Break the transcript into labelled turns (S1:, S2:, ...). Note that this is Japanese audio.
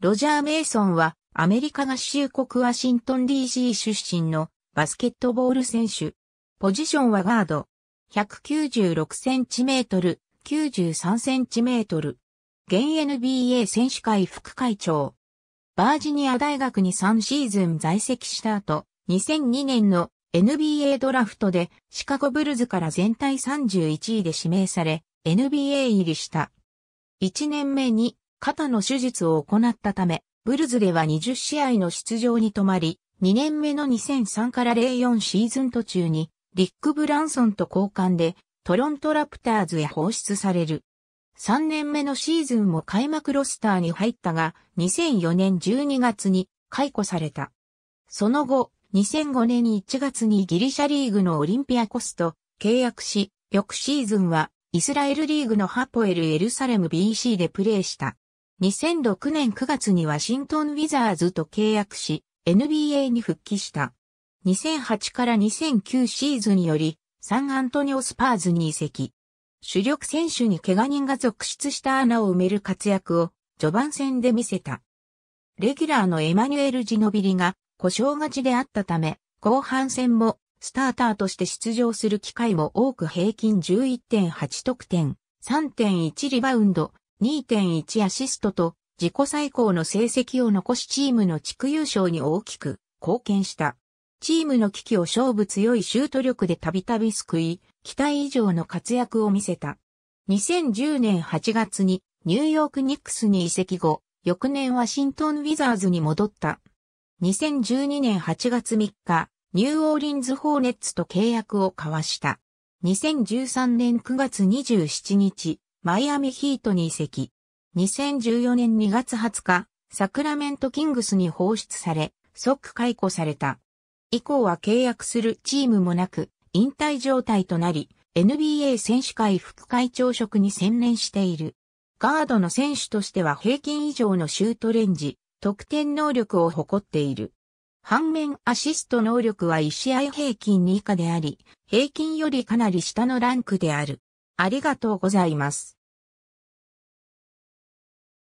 S1: ロジャー・メイソンはアメリカ合衆国ワシントン DC 出身のバスケットボール選手。ポジションはガード。196センチメートル、93センチメートル。現 NBA 選手会副会長。バージニア大学に3シーズン在籍した後、2002年の NBA ドラフトでシカゴブルズから全体31位で指名され、NBA 入りした。1年目に肩の手術を行ったため、ブルズでは20試合の出場に止まり、2年目の2003から04シーズン途中に、リック・ブランソンと交換で、トロントラプターズへ放出される。3年目のシーズンも開幕ロスターに入ったが、2004年12月に解雇された。その後、2005年1月にギリシャリーグのオリンピアコスと契約し、翌シーズンはイスラエルリーグのハポエルエルサレム BC でプレーした。2006年9月にワシントン・ウィザーズと契約し、NBA に復帰した。2008から2009シーズンにより、サンアントニオ・スパーズに移籍。主力選手に怪我人が続出した穴を埋める活躍を序盤戦で見せた。レギュラーのエマニュエル・ジノビリが故障がちであったため、後半戦もスターターとして出場する機会も多く平均11.8得点、3.1リバウンド、2.1アシストと自己最高の成績を残しチームの地区優勝に大きく貢献した。チームの危機を勝負強いシュート力でたびたび救い、期待以上の活躍を見せた。2010年8月にニューヨークニックスに移籍後、翌年ワシントンウィザーズに戻った。2012年8月3日、ニューオーリンズホーネッツと契約を交わした。2013年9月27日、マイアミヒートに移籍。2014年2月20日、サクラメントキングスに放出され、即解雇された。以降は契約するチームもなく、引退状態となり、NBA 選手会副会長職に専念している。ガードの選手としては平均以上のシュートレンジ、得点能力を誇っている。反面アシスト能力は1試合平均2以下であり、平均よりかなり下のランクである。ありがとうございます。